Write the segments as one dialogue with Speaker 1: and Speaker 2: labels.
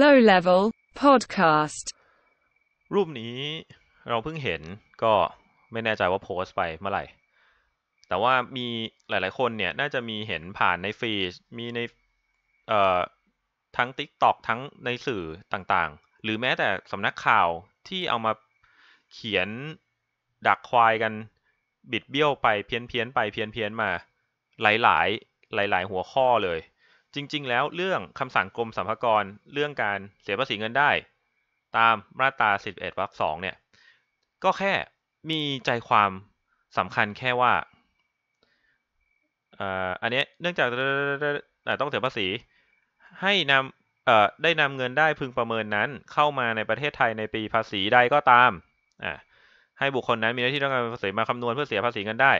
Speaker 1: low level podcast รูปนี้เราเพิ่งเห็นก็ไม่แน่ใจว่าโพสไปเมื่อไหร่แต่ว่ามีหลาย ๆคนเนี่ย น่าจะมีเห็นผ่านในฟีด มีในเอ่อทั้ง t ิ k t o k ทั้งในสื่อต่างๆ หรือแม้แต่สำนักข่าวที่เอามาเขียนดักควายกันบิดเบี้ยวไปเพี้ยนเพี้ยนไปเพี้ยนเพี้ยนมาหลาย ๆ หลายๆ หัวข้อเลยจริง ๆ แล้วเรื่องคำสั่งกรมสรรพากรเรื่องการเสียภาษีเงินได้ ตามมาตรา11วรรค2เนี่ยก็แค่มีใจความสำคัญแค่ว่าอันนี้เนื่องจากต้องเสียภาษีให้นำได้นำเงินได้พึงประเมินนั้นเข้ามาในประเทศไทยในปีภาษีใดก็ตามให้บุคคลนั้นมีหน้าที่ต้องการภาษีมาคำนวณเพื่อเสียภาษีเงินได้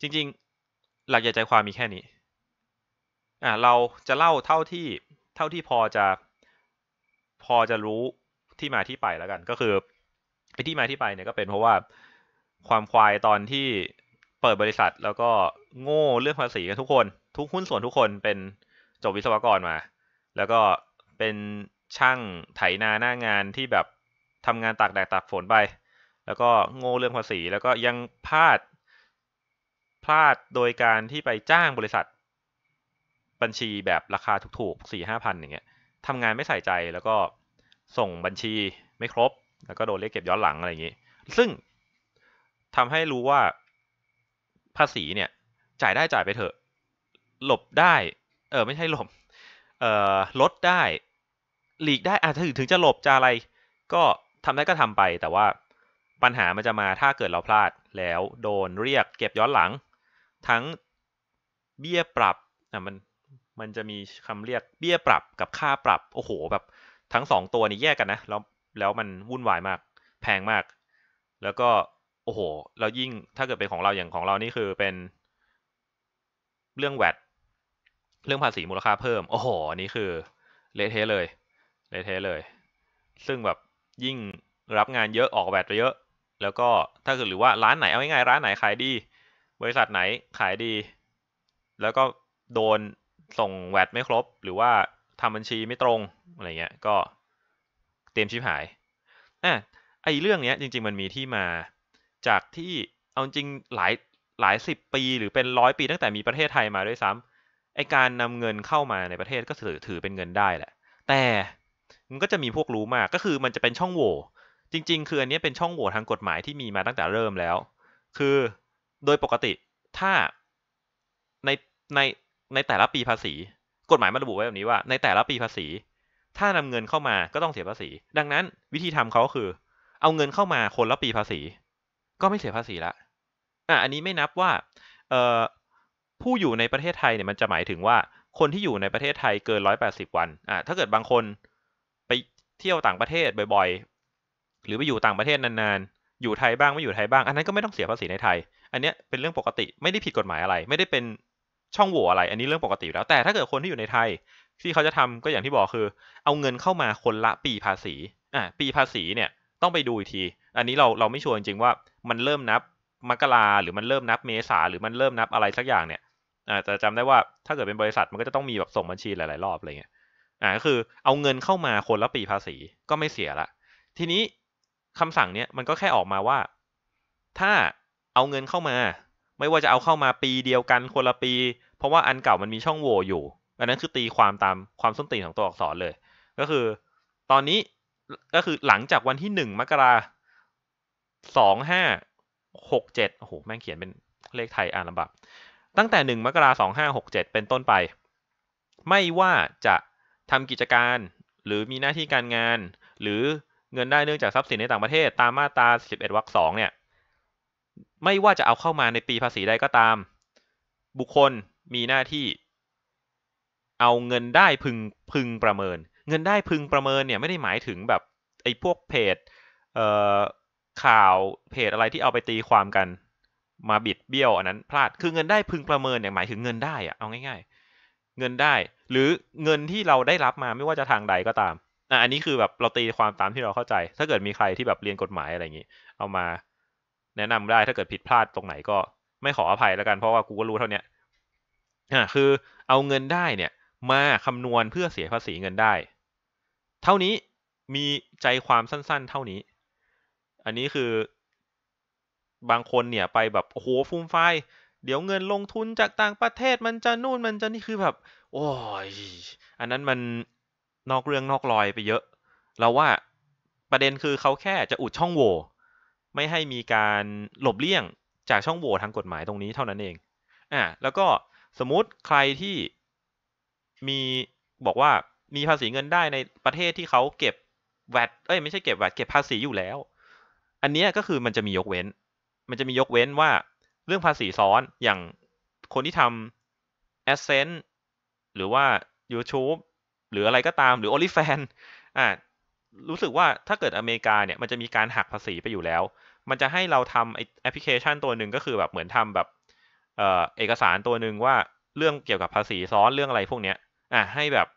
Speaker 1: จริงๆหลักใหญ่ใจความมีแค่นี้อ่าเราจะเล่าเท่าที่เท่าที่พอจะพอจะรู้ที่มาที่ไปแล้วกัน ก็คือ ไอ้ที่มาที่ไปเนี่ย ก็เป็นเพราะว่าความควายตอนที่เปิดบริษัท แล้วก็โง่เรื่องภาษีกันทุกคน ทุกหุ้นส่วนทุกคนเป็นจบวิศวกรมา แล้วก็เป็นช่างไถนาหน้างานที่แบบทำงานตากแดดตากฝนไป แล้วก็โง่เรื่องภาษี แล้วก็ยังพลาดพลาดโดยการที่ไปจ้างบริษัทบัญชีแบบราคาถูกๆสี่ห้าพันอย่างเงี้ยทำงานไม่ใส่ใจแล้วก็ส่งบัญชีไม่ครบ แล้วก็โดนเรียกเก็บย้อนหลังอะไรอย่างงี้ ซึ่งทำให้รู้ว่าภาษีเนี่ย จ่ายได้จ่ายไปเถอะ หลบได้ เออไม่ใช่หลบ เอ่อลดได้ หลีกได้อาจจะถึงจะหลบจะอะไร ก็ทำได้ก็ทำไปแต่ว่าปัญหามันจะมาถ้าเกิดเราพลาดแล้วโดนเรียกเก็บย้อนหลัง ทั้งเบี้ยปรับอ่ะมันมันจะมีคำเรียกเบี้ยปรับกับค่าปรับโอ้โห แบบทั้งสองตัวนี่แยกกันนะแล้วแล้วมันวุ่นวายมาก แพงมาก แล้วก็โอ้โหแล้วยิ่งถ้าเกิดเป็นของเราอย่างของเรานี่คือเป็น เรื่องแวดเรื่องภาษีมูลค่าเพิ่มโอ้โหนี่คือเละเทะเลยเละเทะเลยซึ่งแบบยิ่งรับงานเยอะออกแวดไปเยอะ แล้วก็ถ้าเกิดหรือว่าร้านไหนเอาง่ายๆร้านไหนขายดี บริษัทไหนขายดี แล้วก็โดนส่งแวดไม่ครบ หรือว่าทำบัญชีไม่ตรงอะไรเงี้ย ก็เตรียมชิบหายอ่ะไอเรื่องเนี้ยจริง ๆ มันมีที่มาจากที่เอาจริงหลายหลายสิบปีหรือเป็นร้อยปีตั้งแต่มีประเทศไทยมาด้วยซ้ำไอการนำเงินเข้ามาในประเทศก็ถือถือเป็นเงินได้แหละแต่มันก็จะมีพวกรู้มากก็คือมันจะเป็นช่องโหว่จริงๆ คืออันนี้เป็นช่องโหว่ทางกฎหมายที่มีมาตั้งแต่เริ่มแล้ว คือโดยปกติถ้าในในในแต่ละปีภาษี กฎหมายมันระบุไว้แบบนี้ว่า ในแต่ละปีภาษี ถ้านำเงินเข้ามาก็ต้องเสียภาษี ดังนั้นวิธีทำเขาคือ เอาเงินเข้ามาคนละปีภาษี ก็ไม่เสียภาษีละ อ่ะ อันนี้ไม่นับว่า เอ่อ ผู้อยู่ในประเทศไทยเนี่ยมันจะหมายถึงว่า คนที่อยู่ในประเทศไทยเกินร้อยแปดสิบวัน อ่ะ ถ้าเกิดบางคนไปเที่ยวต่างประเทศบ่อย ๆ หรือไปอยู่ต่างประเทศนานๆ อยู่ไทยบ้างไม่อยู่ไทยบ้าง อันนั้นก็ไม่ต้องเสียภาษีในไทย อันเนี้ยเป็นเรื่องปกติไม่ได้ผิดกฎหมายอะไร ไม่ได้เป็นช่องโหว่อะไรอันนี้เรื่องปกติแล้วแต่ถ้าเกิดคนที่อยู่ในไทยที่เขาจะทำก็อย่างที่บอกคือ เอาเงินเข้ามาคนละปีภาษี อ่าปีภาษีเนี่ย ต้องไปดูอีกที อันนี้เราเราไม่ชัวร์จริงว่ามันเริ่มนับมกราหรือมันเริ่มนับเมษาหรือมันเริ่มนับอะไรสักอย่างเนี่ยอ่าจะจำได้ว่าถ้าเกิดเป็นบริษัทมันก็จะต้องมีแบบส่งบัญชีหลายๆรอบอะไรเงี้ย อ่าก็คือเอาเงินเข้ามาคนละปีภาษีก็ไม่เสียละทีนี้คำสั่งเนี้ยมันก็แค่ออกมาว่า ถ้าเอาเงินเข้ามาไม่ว่าจะเอาเข้ามาปีเดียวกันคนละปี เพราะว่าอันเก่ามันมีช่องโหว่อยู่ อันนั้นคือตีความตามความส้นตีนของตัวอักษรเลย ก็คือตอนนี้ก็คือหลังจากวันที่หนึ่งมกราสองห้าหกเจ็ดโอ้โหแม่งเขียนเป็นเลขไทยอ่านลำบากตั้งแต่หนึ่งมกราสองห้าหกเจ็ดเป็นต้นไป ไม่ว่าจะทำกิจการหรือมีหน้าที่การงาน หรือเงินได้เนื่องจากทรัพย์สินในต่างประเทศ ตามมาตรา11วรรค2เนี่ยไม่ว่าจะเอาเข้ามาในปีภาษีใดก็ตาม บุคคลมีหน้าที่ เอาเงินได้พึงพึงประเมิน เงินได้พึงประเมินเนี่ยไม่ได้หมายถึงแบบไอ้พวกเพจเอ่อข่าวเพจอะไรที่เอาไปตีความกัน มาบิดเบี้ยวอันนั้นพลาด คือเงินได้พึงประเมินเนี่ยหมายถึงเงินได้อะเอาง่าย ๆ เงินได้ หรือเงินที่เราได้รับมาไม่ว่าจะทางใดก็ตามอ่ะอันนี้คือแบบเราตีความตามที่เราเข้าใจ ถ้าเกิดมีใครที่แบบเรียนกฎหมายอะไรอย่างนี้ เอามาแนะนำได้ถ้าเกิดผิดพลาดตรงไหนก็ไม่ขออภัยแล้วกันเพราะว่ากูก็รู้เท่านี้อ่า คือเอาเงินได้เนี่ย มาคำนวณเพื่อเสียภาษีเงินได้ เท่านี้มีใจความสั้นๆ เท่านี้ อันนี้คือ บางคนเนี่ยไปแบบโอ้โหฟุ่มไฟเดี๋ยวเงินลงทุนจากต่างประเทศ มันจะนู่นมันจะนี่คือแบบ โอ้ย อันนั้นมันนอกเรื่องนอกลอยไปเยอะ เราว่าประเด็นคือเขาแค่จะอุดช่องโหว่ไม่ให้มีการหลบเลี่ยงจากช่องโหว่ทางกฎหมายตรงนี้เท่านั้นเองอ่าแล้วก็สมมติใครที่มีบอกว่ามีภาษีเงินได้ในประเทศที่เขาเก็บแวดเอ้ยไม่ใช่เก็บแวดเก็บภาษีอยู่แล้ว อันนี้ก็คือมันจะมียกเว้น มันจะมียกเว้นว่าเรื่องภาษีซ้อนอย่างคนที่ทำสเซนต์หรือว่า YouTube หรืออะไรก็ตามหรือ o อ l y f a n อ่ารู้สึกว่าถ้าเกิดอเมริกาเนี่ย มันจะมีการหักภาษีไปอยู่แล้ว มันจะให้เราทำแอปพลิเคชันตัวหนึ่งก็คือแบบเหมือนทำแบบเอ่อเอกสารตัวหนึ่งว่าเรื่องเกี่ยวกับภาษีซ้อนเรื่องอะไรพวกเนี้ยอ่ะ ให้แบบ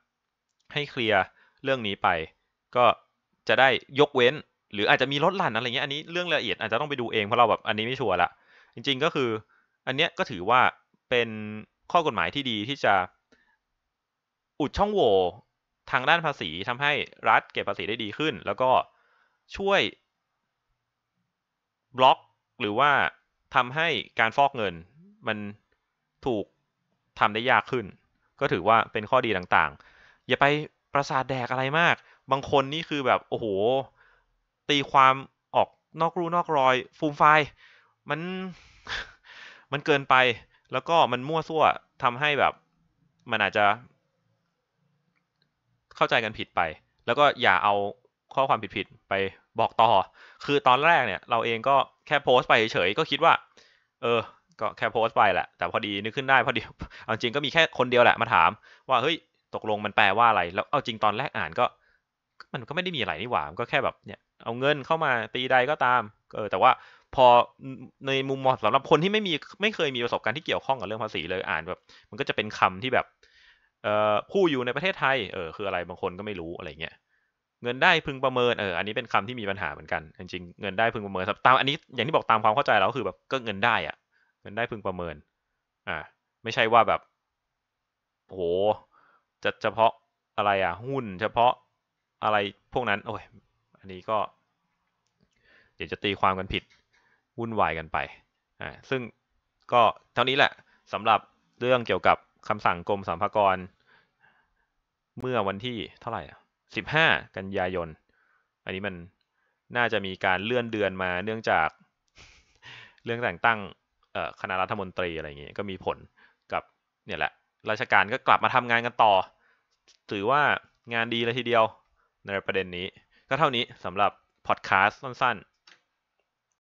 Speaker 1: ให้เคลียร์เรื่องนี้ไป ก็จะได้ยกเว้น หรืออาจจะมีลดหลั่นอะไรเงี้ยอันนี้ เรื่องละเอียดอาจจะต้องไปดูเองเพราะเราแบบอันนี้ไม่ชัวร์ละจริง ๆก็คือ อันเนี้ยก็ถือว่าเป็นข้อกฎหมายที่ดีที่จะ อุดช่องโหว่ทางด้านภาษีทำให้รัฐเก็บภาษีได้ดีขึ้น แล้วก็ช่วย บล็อก หรือว่าทำให้การฟอกเงิน มันถูกทำได้ยากขึ้น ก็ถือว่าเป็นข้อดีต่าง ๆ อย่าไปประสาทแดกอะไรมาก บางคนนี่คือแบบโอ้โห ตีความออกนอกรูนอกรอยฟูมไฟมันมันเกินไป แล้วก็มันมั่วซั่วทำให้แบบมันอาจจะเข้าใจกันผิดไป แล้วก็อย่าเอาข้อความผิดๆไปบอกต่อ คือตอนแรกเนี่ย เราเองก็แค่โพสต์ไปเฉยๆก็คิดว่า เออ ก็แค่โพสต์ไปแหละแต่พอดีนึกขึ้นได้พอดีเอาจริงก็มีแค่คนเดียวแหละมาถาม ว่าเฮ้ยตกลงมันแปลว่าอะไร แล้วเอาจริงตอนแรกอ่านก็ มันก็ไม่ได้มีอะไรนี่หว่ามันก็แค่แบบเนี่ยเอาเงินเข้ามาตีใดก็ตามเออแต่ว่าพอในมุมมองสำหรับคนที่ไม่มีไม่เคยมีประสบการณ์ที่เกี่ยวข้องกับเรื่องภาษีเลยอ่านแบบ มันก็จะเป็นคำที่แบบผู้อยู่ในประเทศไทย เออ คืออะไร บางคนก็ไม่รู้ อะไรเงี้ย เงินได้พึงประเมิน เออ อันนี้เป็นคำที่ มี ปัญหาเหมือนกัน จริงๆ เงินได้พึงประเมินตามอัน นี้ อย่างที่บอกตามความเข้าใจเราคือแบบก็เงินได้อะ เงินได้พึงประเมิน อ่า ไม่ใช่ว่าแบบ โห จะเฉพาะอะไรอ่ะหุ้นเฉพาะอะไรพวกนั้นโอ้ย อันนี้ก็ เดี๋ยวจะตีความกันผิด วุ่นวายกันไป อ่า ซึ่งก็เท่านี้แหละสำหรับเรื่องเกี่ยวกับคำสั่งกรมสรรพากร เมื่อวันที่เท่าไหร่อะสิบห้ากันยายน อันนี้มันน่าจะมีการเลื่อนเดือนมาเนื่องจากเรื่องแต่งตั้งคณะรัฐมนตรีอะไรอย่างเงี้ยก็มีผลกับ เนี่ยแหละ ราชการก็กลับมาทำงานกันต่อ ถือว่างานดีเลยทีเดียวในประเด็นนี้ ก็เท่านี้สำหรับ พอดแคสต์สั้นๆ